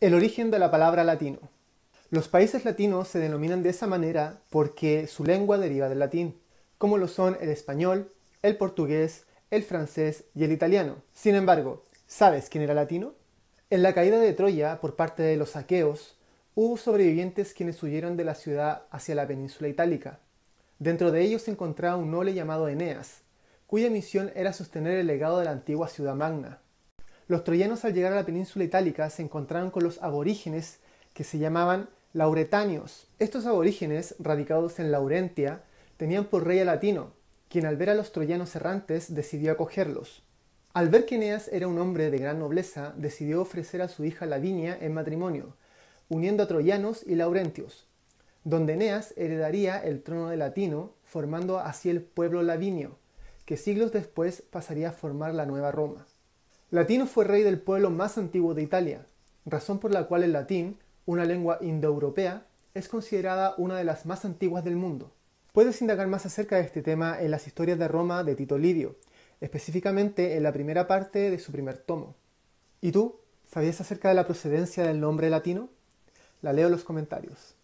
El origen de la palabra latino. Los países latinos se denominan de esa manera porque su lengua deriva del latín, como lo son el español, el portugués, el francés y el italiano. Sin embargo, ¿sabes quién era latino? En la caída de Troya por parte de los aqueos, hubo sobrevivientes quienes huyeron de la ciudad hacia la península itálica. Dentro de ellos se encontraba un noble llamado Eneas, cuya misión era sostener el legado de la antigua ciudad magna. Los troyanos al llegar a la península itálica se encontraron con los aborígenes que se llamaban lauretanios. Estos aborígenes, radicados en Laurentia, tenían por rey a Latino, quien al ver a los troyanos errantes decidió acogerlos. Al ver que Eneas era un hombre de gran nobleza, decidió ofrecer a su hija Lavinia en matrimonio, uniendo a troyanos y laurentios, donde Eneas heredaría el trono de Latino, formando así el pueblo lavinio, que siglos después pasaría a formar la nueva Roma. Latino fue rey del pueblo más antiguo de Italia, razón por la cual el latín, una lengua indoeuropea, es considerada una de las más antiguas del mundo. Puedes indagar más acerca de este tema en las historias de Roma de Tito Livio, específicamente en la primera parte de su primer tomo. ¿Y tú? ¿Sabías acerca de la procedencia del nombre latino? La leo en los comentarios.